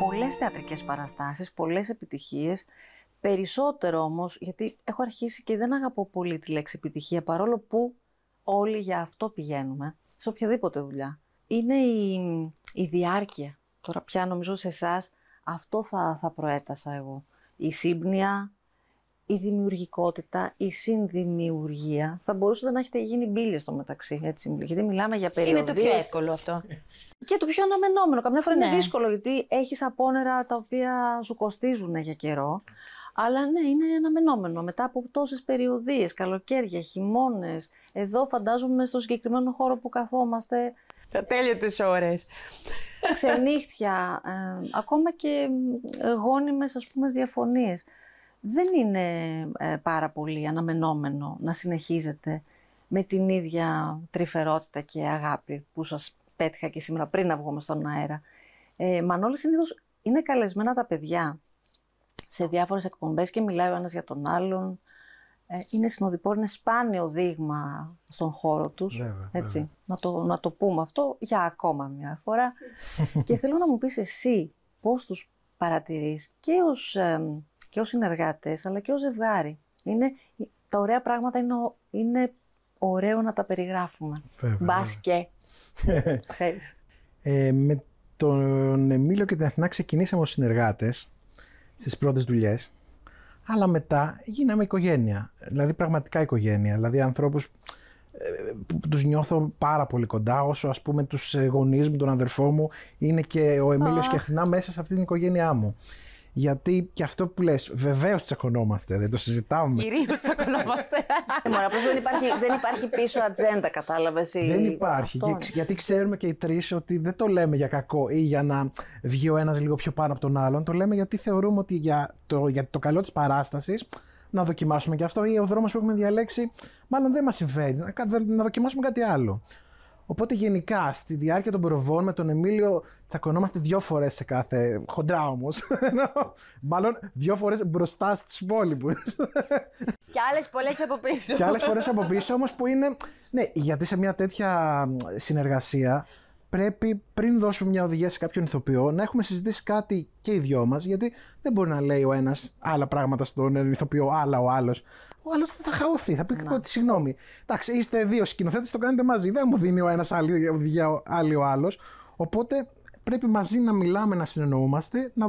πολλές θεατρικές παραστάσεις, πολλές επιτυχίες, περισσότερο όμως, γιατί έχω αρχίσει και δεν αγαπώ πολύ τη λέξη επιτυχία, παρόλο που όλοι για αυτό πηγαίνουμε, σε οποιαδήποτε δουλειά. Είναι η, η διάρκεια. Τώρα πια νομίζω σε εσάς αυτό θα, θα προέτασα εγώ. Η σύμπνοια, η δημιουργικότητα, η συνδημιουργία θα μπορούσατε να έχετε γίνει μπύλια στο μεταξύ. Έτσι, γιατί μιλάμε για περιοδίες. Είναι το πιο εύκολο αυτό. Και το πιο αναμενόμενο. Καμιά φορά είναι ναι. δύσκολο γιατί έχεις απόνερα τα οποία σου κοστίζουν για καιρό. Αλλά ναι, είναι αναμενόμενο. Μετά από τόσες περιοδίες, καλοκαίρια, χειμώνες. Εδώ φαντάζομαι στο συγκεκριμένο χώρο που καθόμαστε. Τα τέλεια τις ώρες. Ξενύχτια, ε, ακόμα και γόνιμες ας πούμε διαφωνίες δεν είναι ε, πάρα πολύ αναμενόμενο να συνεχίζετε με την ίδια τρυφερότητα και αγάπη που σας πέτυχα και σήμερα πριν να βγούμε στον αέρα. Ε, Μανώλη συνήθως είναι καλεσμένα τα παιδιά σε διάφορες εκπομπές και μιλάει ο ένας για τον άλλον. Ε, είναι συνοδοιπόροι, είναι σπάνιο δείγμα στον χώρο τους. έτσι. Να, το, να το πούμε αυτό για ακόμα μια φορά. και θέλω να μου πεις εσύ πώς τους παρατηρείς και ως και ως συνεργάτες, αλλά και ως ζευγάρι. Είναι, τα ωραία πράγματα είναι, είναι ωραίο να τα περιγράφουμε. Μπας και. Ξέρεις. Ε, με τον Εμίλιο και την Αθηνά ξεκινήσαμε ως συνεργάτες στις πρώτες δουλειές, αλλά μετά γίναμε οικογένεια. Δηλαδή πραγματικά οικογένεια. Δηλαδή ανθρώπους που ε, τους νιώθω πάρα πολύ κοντά, όσο ας πούμε τους ε, γονείς μου, τον αδερφό μου, είναι και ο Εμίλιος oh. και η Αθηνά μέσα σε αυτή την οικογένειά μου. Γιατί και αυτό που λες, βεβαίως τσακωνόμαστε, δεν το συζητάμε. Κυρίως τσακωνόμαστε. Ε, Μόνο απλώς δεν, δεν υπάρχει πίσω ατζέντα, κατάλαβες. η Δεν υπάρχει. Ναι. γιατί ξέρουμε και οι τρεις ότι δεν το λέμε για κακό ή για να βγει ο ένας λίγο πιο πάνω από τον άλλον. Το λέμε γιατί θεωρούμε ότι για το, για το καλό της παράστασης να δοκιμάσουμε και αυτό ή ο δρόμος που έχουμε διαλέξει, μάλλον δεν μας συμβαίνει. Να δοκιμάσουμε κάτι άλλο. Οπότε γενικά στη διάρκεια των προβών με τον Εμίλιο τσακωνόμαστε δύο φορές σε κάθε. χοντρά όμως. Μάλλον δύο φορές μπροστά στους υπόλοιπους. Και άλλες πολλές από πίσω. Και άλλες φορές από πίσω όμως που είναι. Ναι, γιατί σε μια τέτοια συνεργασία πρέπει πριν δώσουμε μια οδηγία σε κάποιον ηθοποιό να έχουμε συζητήσει κάτι και οι δυο μας, γιατί δεν μπορεί να λέει ο ένας άλλα πράγματα στον ηθοποιό, άλλα ο άλλος. Ο άλλος θα χαωθεί, θα πει ότι συγγνώμη. Εντάξει, είστε δύο σκηνοθέτες, το κάνετε μαζί. Δεν μου δίνει ο ένας άλλη οδηγία, άλλη ο άλλος. Οπότε πρέπει μαζί να μιλάμε, να συνεννοούμαστε, να,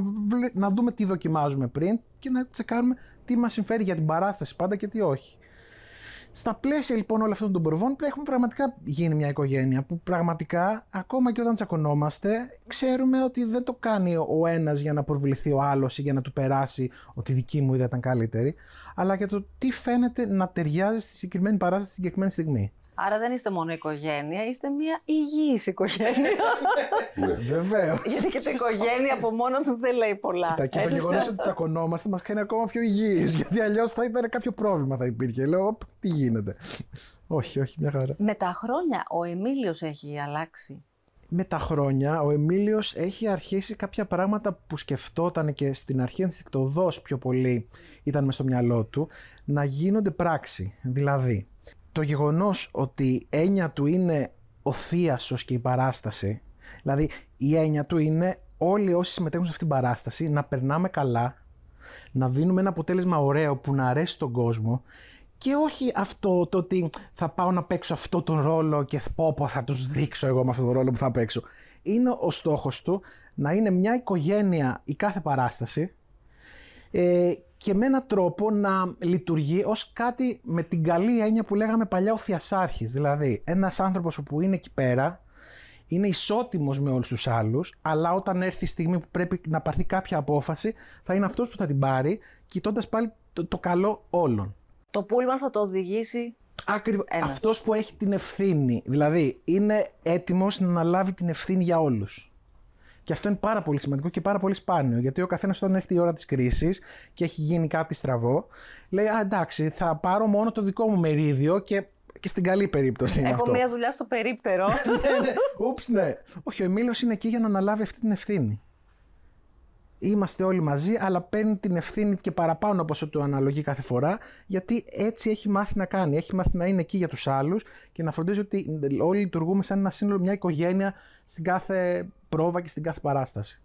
να δούμε τι δοκιμάζουμε πριν και να τσεκάρουμε τι μας συμφέρει για την παράσταση πάντα και τι όχι. Στα πλαίσια λοιπόν όλων αυτών των προβών έχουμε πραγματικά γίνει μια οικογένεια που πραγματικά ακόμα και όταν τσακωνόμαστε ξέρουμε ότι δεν το κάνει ο ένας για να προβληθεί ο άλλος ή για να του περάσει ότι δική μου ιδέα ήταν καλύτερη αλλά και το τι φαίνεται να ταιριάζει στη συγκεκριμένη παράσταση στη συγκεκριμένη στιγμή. Άρα δεν είστε μόνο οικογένεια, είστε μια υγιής οικογένεια. Ναι. Βεβαίως. Γιατί και το οικογένεια από μόνο τους δεν λέει πολλά. Κοίτα, και το γεγονός ότι τσακωνόμαστε μας κάνει ακόμα πιο υγιείς. Γιατί αλλιώς θα ήταν κάποιο πρόβλημα θα υπήρχε. Λέω, τι γίνεται. όχι, όχι, μια χαρά. Με τα χρόνια ο Εμίλιος έχει αλλάξει με τα χρόνια ο Εμίλιος έχει αρχίσει κάποια πράγματα που σκεφτόταν και στην αρχή ενθυκτοδός πιο πολύ ήταν μες στο μυαλό του να γίνονται πράξη. Δηλαδή, το γεγονός ότι έννοια του είναι ο θίασος και η παράσταση, δηλαδή η έννοια του είναι όλοι όσοι συμμετέχουν σε αυτήν την παράσταση να περνάμε καλά, να δίνουμε ένα αποτέλεσμα ωραίο που να αρέσει τον κόσμο και όχι αυτό το ότι θα πάω να παίξω αυτό τον ρόλο και πω πω θα τους δείξω εγώ με αυτόν τον ρόλο που θα παίξω. Είναι ο στόχος του να είναι μια οικογένεια η κάθε παράσταση ε, και με έναν τρόπο να λειτουργεί ως κάτι με την καλή έννοια που λέγαμε παλιά ο Θιασάρχης. Δηλαδή ένας άνθρωπος που είναι εκεί πέρα είναι ισότιμος με όλους τους άλλους, αλλά όταν έρθει η στιγμή που πρέπει να πάρθει κάποια απόφαση θα είναι αυτός που θα την πάρει κοιτώντας πάλι το, το καλό όλων το πούλμαν θα το οδηγήσει. Ακριβώς. Αυτός που έχει την ευθύνη. Δηλαδή, είναι έτοιμος να αναλάβει την ευθύνη για όλους. Και αυτό είναι πάρα πολύ σημαντικό και πάρα πολύ σπάνιο. Γιατί ο καθένας, όταν έρχεται η ώρα της κρίσης και έχει γίνει κάτι στραβό, λέει: Α, εντάξει, θα πάρω μόνο το δικό μου μερίδιο και και στην καλή περίπτωση είναι Έχω αυτό. Έχω μία δουλειά στο περίπτερο. Ναι, ναι. Ούψ, ναι. Όχι, ο Εμίλιος είναι εκεί για να αναλάβει αυτή την ευθύνη είμαστε όλοι μαζί, αλλά παίρνει την ευθύνη και παραπάνω από όσο το αναλογεί κάθε φορά, γιατί έτσι έχει μάθει να κάνει. Έχει μάθει να είναι εκεί για τους άλλους και να φροντίζει ότι όλοι λειτουργούμε σαν ένα σύνολο, μια οικογένεια στην κάθε πρόβα και στην κάθε παράσταση.